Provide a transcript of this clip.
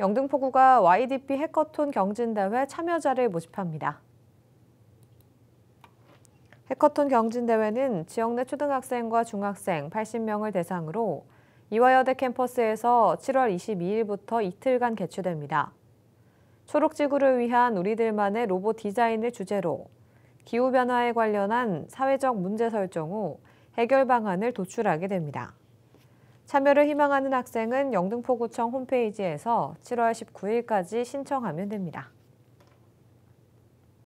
영등포구가 YDP 해커톤 경진대회 참여자를 모집합니다. 해커톤 경진대회는 지역 내 초등학생과 중학생 80명을 대상으로 이화여대 캠퍼스에서 7월 22일부터 이틀간 개최됩니다. 초록지구를 위한 우리들만의 로봇 디자인을 주제로 기후변화에 관련한 사회적 문제 설정 후 해결 방안을 도출하게 됩니다. 참여를 희망하는 학생은 영등포구청 홈페이지에서 7월 19일까지 신청하면 됩니다.